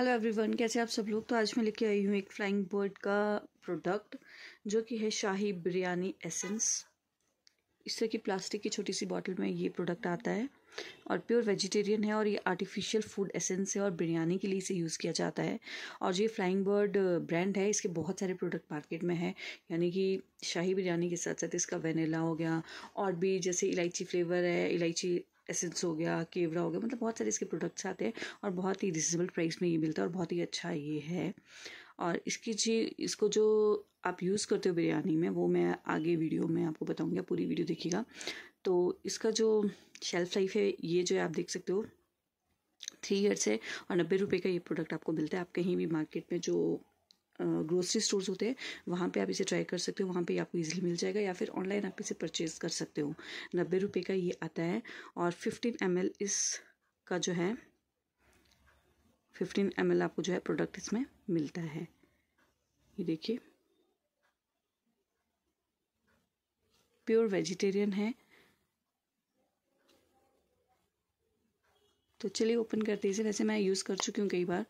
hello everyone कैसे आप सब लोग तो आज मैं लेके आई हूँ एक फ्लाइंग बर्ड का प्रोडक्ट जो कि है शाही बिरयानी एसेंस इस तरह की प्लास्टिक की छोटी सी बॉटल में ये प्रोडक्ट आता है और प्योर वेजिटेरियन है और ये आर्टिफिशियल फूड एसेंस है और बिरयानी के लिए इसे यूज़ किया जाता है और ये फ्लाइंग बर्ड ब्रांड है इसके बहुत सारे प्रोडक्ट मार्केट में है यानी कि शाही बिरयानी के साथ साथ इसका वेनिला हो गया और भी जैसे इलायची फ्लेवर है इलायची एसेंस हो गया केवड़ा हो गया मतलब बहुत सारे इसके प्रोडक्ट्स आते हैं और बहुत ही रिजनेबल प्राइस में ये मिलता है और बहुत ही अच्छा ये है और इसकी जी इसको जो आप यूज़ करते हो बिरयानी में वो मैं आगे वीडियो में आपको बताऊँगी पूरी वीडियो देखिएगा तो इसका जो शेल्फ़ लाइफ है ये जो है आप देख सकते हो थ्री ईयर्स है और नब्बे रुपये का ये प्रोडक्ट आपको मिलता है आप कहीं भी मार्केट में जो ग्रोसरी स्टोर्स होते हैं वहाँ पे आप इसे ट्राई कर सकते हो वहाँ पे आपको इजीली मिल जाएगा या फिर ऑनलाइन आप इसे परचेज कर सकते हो नब्बे रुपये का ये आता है और फिफ्टीन एम इस का जो है फिफ्टीन एम आपको जो है प्रोडक्ट इसमें मिलता है ये देखिए प्योर वेजिटेरियन है तो चलिए ओपन करते हैं इसे वैसे मैं यूज़ कर चुकी हूँ कई बार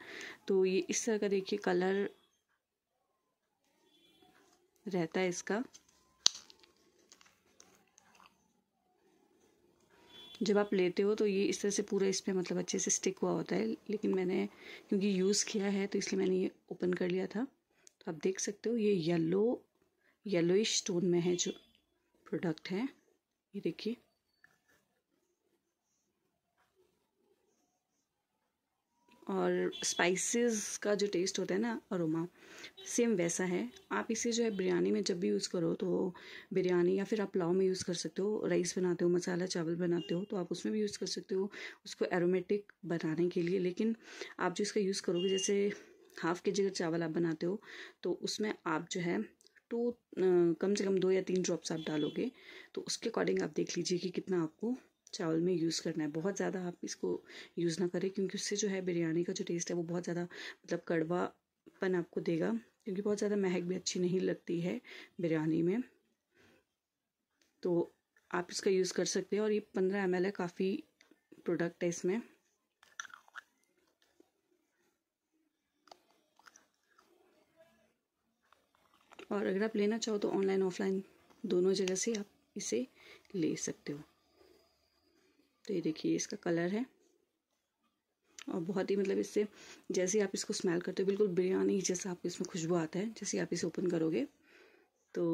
तो ये इस तरह का देखिए कलर रहता है इसका जब आप लेते हो तो ये इस तरह से पूरा इस पर मतलब अच्छे से स्टिक हुआ होता है लेकिन मैंने क्योंकि यूज़ किया है तो इसलिए मैंने ये ओपन कर लिया था तो आप देख सकते हो ये येलो येलोइश स्टोन में है जो प्रोडक्ट है ये देखिए और स्पाइसेस का जो टेस्ट होता है ना अरोमा सेम वैसा है आप इसे जो है बिरयानी में जब भी यूज़ करो तो बिरयानी या फिर आप पुलाव में यूज़ कर सकते हो राइस बनाते हो मसाला चावल बनाते हो तो आप उसमें भी यूज़ कर सकते हो उसको एरोमेटिक बनाने के लिए लेकिन आप जो इसका यूज़ करोगे जैसे हाफ़ के जी अगर चावल आप बनाते हो तो उसमें आप जो है टू कम से कम दो या तीन ड्रॉप्स आप डालोगे तो उसके अकॉर्डिंग आप देख लीजिए कि कितना आपको चावल में यूज़ करना है बहुत ज़्यादा आप इसको यूज़ ना करें क्योंकि उससे जो है बिरयानी का जो टेस्ट है वो बहुत ज़्यादा मतलब कड़वापन आपको देगा क्योंकि बहुत ज़्यादा महक भी अच्छी नहीं लगती है बिरयानी में तो आप इसका यूज़ कर सकते हैं और ये पंद्रह एम है काफ़ी प्रोडक्ट है इसमें और अगर आप लेना चाहो तो ऑनलाइन ऑफलाइन दोनों जगह से आप इसे ले सकते हो तो ये देखिए इसका कलर है और बहुत ही मतलब इससे जैसे आप इसको स्मेल करते हो बिल्कुल बिरयानी जैसा आपको इसमें खुशबू आता है जैसे आप इसे ओपन करोगे तो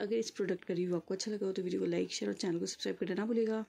अगर इस प्रोडक्ट का रिव्यू आपको अच्छा लगा हो तो वीडियो को लाइक शेयर और चैनल को सब्सक्राइब करना ना भूलेगा